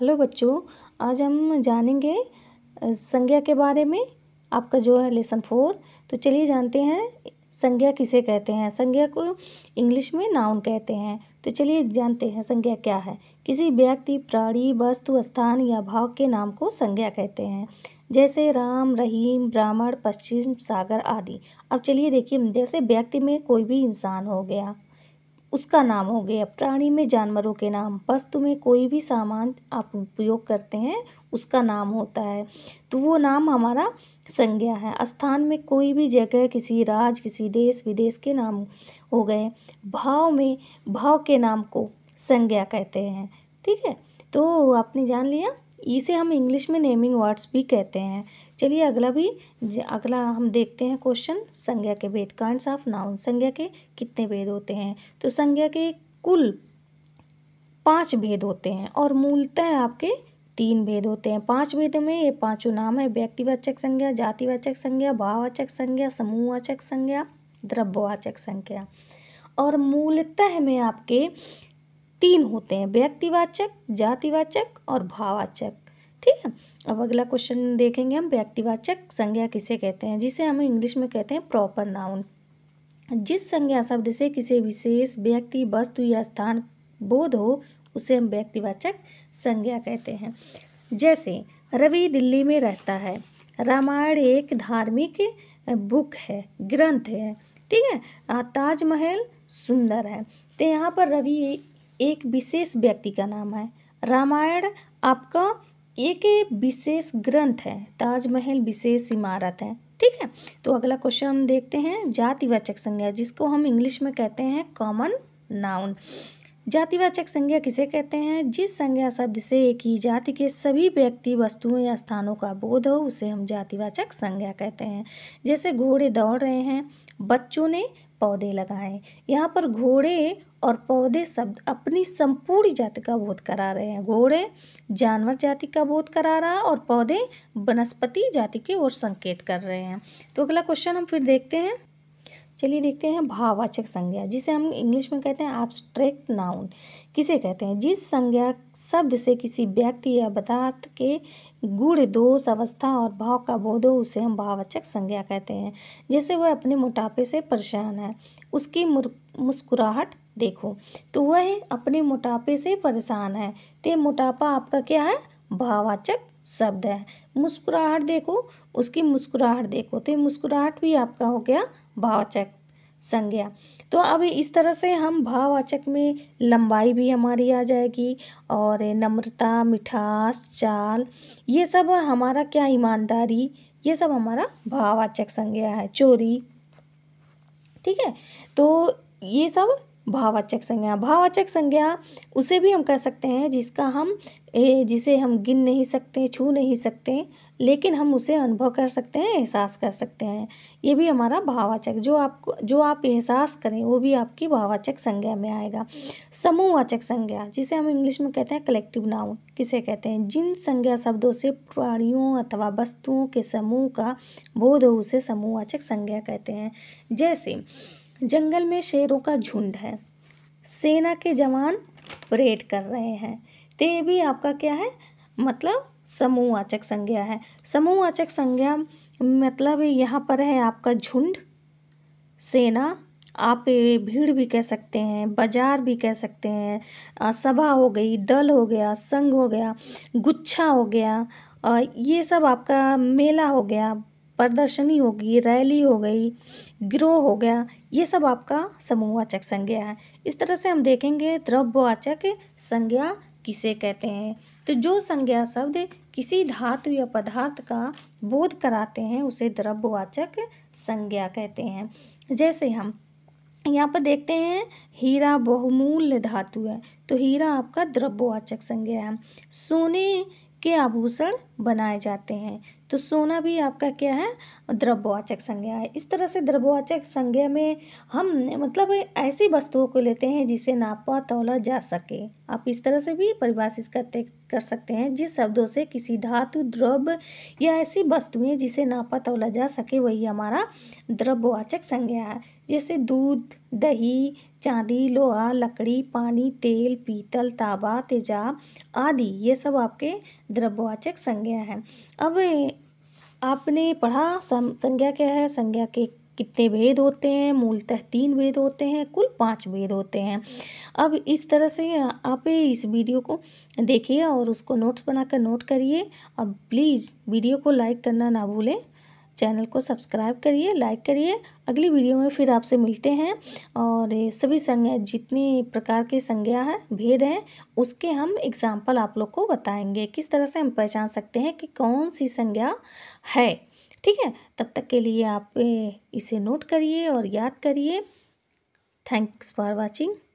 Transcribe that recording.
hello बच्चों आज हम जानेंगे संज्ञा के बारे में आपका जो है लेसन फोर तो चलिए जानते हैं संज्ञा किसे कहते हैं संज्ञा को इंग्लिश में नाउन कहते हैं तो चलिए जानते हैं संज्ञा क्या है किसी व्यक्ति प्राणी वस्तु स्थान या भाव के नाम को संज्ञा कहते हैं जैसे राम रहीम ब्राह्मण पश्चिम सागर आदि अब चलिए देखिए जैसे व्यक्ति में कोई भी इंसान हो गया उसका नाम हो गया प्राणी में जानवरों के नाम वस्तु में कोई भी सामान आप उपयोग करते हैं उसका नाम होता है तो वो नाम हमारा संज्ञा है स्थान में कोई भी जगह किसी राज्य किसी देश विदेश के नाम हो गए भाव में भाव के नाम को संज्ञा कहते हैं ठीक है तो आपने जान लिया इसे हम इंग्लिश में नेमिंग वर्ड्स भी कहते हैं चलिए अगला भी अगला हम देखते हैं क्वेश्चन संज्ञा के भेद कांड्स ऑफ नाउन संज्ञा के कितने भेद होते हैं तो संज्ञा के कुल पांच भेद होते हैं और मूलतः आपके तीन भेद होते हैं पांच भेद में ये पांचों नाम है व्यक्तिवाचक संज्ञा जातिवाचक संज्ञा भाववाचक संज्ञा समूहवाचक संज्ञा द्रव्यवाचक संज्ञा और मूलतः में आपके तीन होते हैं व्यक्तिवाचक जातिवाचक और भाववाचक ठीक है अब अगला क्वेश्चन देखेंगे हम व्यक्तिवाचक संज्ञा किसे कहते हैं जिसे हम इंग्लिश में कहते हैं प्रॉपर नाउन जिस संज्ञा शब्द से किसी विशेष व्यक्ति वस्तु या स्थान बोध हो उसे हम व्यक्तिवाचक संज्ञा कहते हैं जैसे रवि दिल्ली में रहता है रामायण एक धार्मिक बुक है ग्रंथ है ठीक है ताजमहल सुंदर है तो यहाँ पर रवि एक विशेष व्यक्ति का नाम है रामायण आपका एक विशेष ग्रंथ है ताजमहल विशेष इमारत है ठीक है तो अगला क्वेश्चन हम देखते हैं जातिवाचक संज्ञा जिसको हम इंग्लिश में कहते हैं कॉमन नाउन जातिवाचक संज्ञा किसे कहते हैं जिस संज्ञा शब्द से एक ही जाति के सभी व्यक्ति वस्तुओं या स्थानों का बोध हो उसे हम जातिवाचक संज्ञा कहते हैं जैसे घोड़े दौड़ रहे हैं बच्चों ने पौधे लगाए यहाँ पर घोड़े और पौधे शब्द अपनी संपूर्ण जाति का बोध करा रहे हैं घोड़े जानवर जाति का बोध करा रहा और पौधे वनस्पति जाति की ओर संकेत कर रहे हैं तो अगला क्वेश्चन हम फिर देखते हैं चलिए देखते हैं भाववाचक संज्ञा जिसे हम इंग्लिश में कहते हैं एब्स्ट्रैक्ट नाउन किसे कहते हैं जिस संज्ञा शब्द से किसी व्यक्ति या पदार्थ के गुण दोष अवस्था और भाव का बोध हो उसे हम भाववाचक संज्ञा कहते हैं जैसे वह अपने मोटापे से परेशान है उसकी मुस्कुराहट देखो तो वह अपने मोटापे से परेशान है तो मोटापा आपका क्या है भाववाचक शब्द है मुस्कुराहट देखो उसकी मुस्कुराहट देखो तो ये मुस्कुराहट भी आपका हो गया भाववाचक संज्ञा तो अब इस तरह से हम भाववाचक में लंबाई भी हमारी आ जाएगी और नम्रता मिठास चाल ये सब हमारा क्या ईमानदारी ये सब हमारा भाववाचक संज्ञा है चोरी ठीक है तो ये सब भाववाचक संज्ञा भाववाचक संज्ञा उसे भी हम कह सकते हैं जिसका हम जिसे हम गिन नहीं सकते छू नहीं सकते लेकिन हम उसे अनुभव कर सकते हैं एहसास कर सकते हैं ये भी हमारा भाववाचक जो आपको जो आप एहसास करें वो भी आपकी भाववाचक संज्ञा में आएगा समूहवाचक संज्ञा जिसे हम इंग्लिश में कहते हैं कलेक्टिव नाउन किसे कहते हैं जिन संज्ञा शब्दों से प्राणियों अथवा वस्तुओं के समूह का बोध हो उसे समूहवाचक संज्ञा कहते हैं जैसे जंगल में शेरों का झुंड है सेना के जवान परेड कर रहे हैं ते भी आपका क्या है मतलब समूहवाचक संज्ञा है समूहवाचक संज्ञा मतलब यहाँ पर है आपका झुंड सेना आप भीड़ भी कह सकते हैं बाजार भी कह सकते हैं सभा हो गई दल हो गया संघ हो गया गुच्छा हो गया ये सब आपका मेला हो गया प्रदर्शनी होगी रैली हो गई गिरोह हो गया ये सब आपका समूहवाचक संज्ञा है इस तरह से हम देखेंगे द्रव्यवाचक संज्ञा किसे कहते हैं तो जो संज्ञा शब्द किसी धातु या पदार्थ का बोध कराते हैं उसे द्रव्यवाचक संज्ञा कहते हैं जैसे हम यहाँ पर देखते हैं हीरा बहुमूल्य धातु है तो हीरा आपका द्रव्यवाचक संज्ञा है सोने के आभूषण बनाए जाते हैं तो सोना भी आपका क्या है द्रव्यवाचक संज्ञा है इस तरह से द्रव्यवाचक संज्ञा में हम मतलब ऐसी वस्तुओं को लेते हैं जिसे नापा तोला जा सके आप इस तरह से भी परिभाषित करते कर सकते हैं जिस शब्दों से किसी धातु द्रव्य या ऐसी वस्तुएं जिसे नापा तोला जा सके वही हमारा द्रव्यवाचक संज्ञा है जैसे दूध दही चांदी लोहा लकड़ी पानी तेल पीतल ताबा तेजाब आदि ये सब आपके द्रव्यवाचक संज्ञा हैं अब आपने पढ़ा संज्ञा क्या है संज्ञा के कितने भेद होते हैं मूलतः तीन भेद होते हैं कुल पांच भेद होते हैं अब इस तरह से आप इस वीडियो को देखिए और उसको नोट्स बनाकर नोट करिए अब प्लीज़ वीडियो को लाइक करना ना भूलें चैनल को सब्सक्राइब करिए लाइक करिए अगली वीडियो में फिर आपसे मिलते हैं और सभी संज्ञा जितनी प्रकार की संज्ञा है भेद हैं उसके हम एग्ज़ाम्पल आप लोग को बताएंगे किस तरह से हम पहचान सकते हैं कि कौन सी संज्ञा है ठीक है तब तक के लिए आप इसे नोट करिए और याद करिए थैंक्स फॉर वॉचिंग